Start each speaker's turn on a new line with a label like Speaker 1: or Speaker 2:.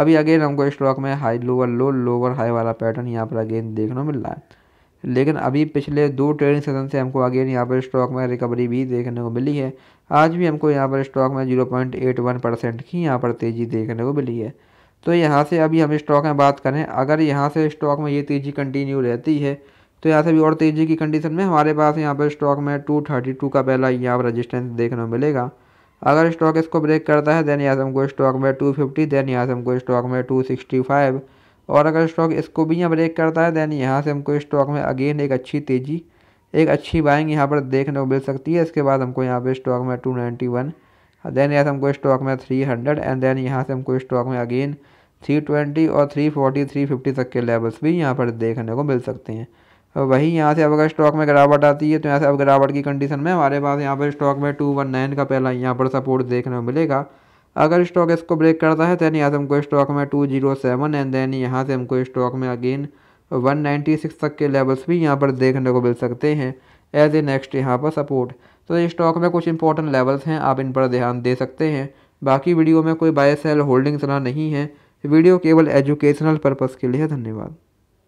Speaker 1: अभी अगेन हमको स्टॉक में high lower low lower high वाला पैटर्न यहाँ पर अगेन देखने को मिल रहा है लेकिन अभी पिछले दो ट्रेडिंग सेशन से हमको अगेन यहाँ पर स्टॉक में रिकवरी भी देखने को मिली है आज भी हमको यहाँ पर स्टॉक में वन परसेंट की यहाँ पर तेज़ी देखने को मिली है तो यहाँ से अभी हम स्टॉक में बात करें अगर यहाँ से स्टॉक में ये तेज़ी कंटिन्यू रहती है तो यहाँ से भी और तेज़ी की कंडीशन में हमारे पास यहाँ पर स्टॉक में टू थर्टी टू का पहला यहाँ पर रजिस्टेंस देखने को मिलेगा अगर स्टॉक इसको ब्रेक करता है देन यहाँ से हमको स्टॉक में टू फिफ्टी देन यहाँ से हमको स्टॉक में टू सिक्सटी फाइव और अगर स्टॉक इसको भी यहाँ ब्रेक करता है देन यहाँ से हमको स्टॉक में अगेन एक अच्छी तेज़ी एक अच्छी बाइंग यहाँ पर देखने को मिल सकती है इसके बाद हमको यहाँ पे स्टॉक में टू नाइन्टी वन देन यहाँ से हमको स्टॉक में थ्री हंड्रेड एंड देन यहाँ से हमको स्टॉक में अगेन थ्री ट्वेंटी और थ्री फोर्टी थ्री फिफ्टी तक के लेवल्स भी यहाँ पर देखने को मिल सकते हैं वही यहाँ से अब अगर स्टॉक में गिरावट आती है तो यहाँ से अब गिरावट की कंडीशन में हमारे पास यहाँ पर स्टॉक में टू वन नाइन का पहला यहाँ पर सपोर्ट देखने को मिलेगा अगर स्टॉक इसको ब्रेक करता है दैन यहाँ से हमको स्टॉक में two zero seven and then यहाँ से हमको स्टॉक में अगेन वन नाइन्टी सिक्स तक के लेवल्स भी यहाँ पर देखने को मिल सकते हैं एज ए नेक्स्ट यहाँ पर सपोर्ट तो स्टॉक में कुछ इंपॉर्टेंट लेवल्स हैं आप इन पर ध्यान दे सकते हैं बाकी वीडियो में कोई बाय सेल होल्डिंग सलाह नहीं है वीडियो केवल एजुकेशनल पर्पज़ के लिए धन्यवाद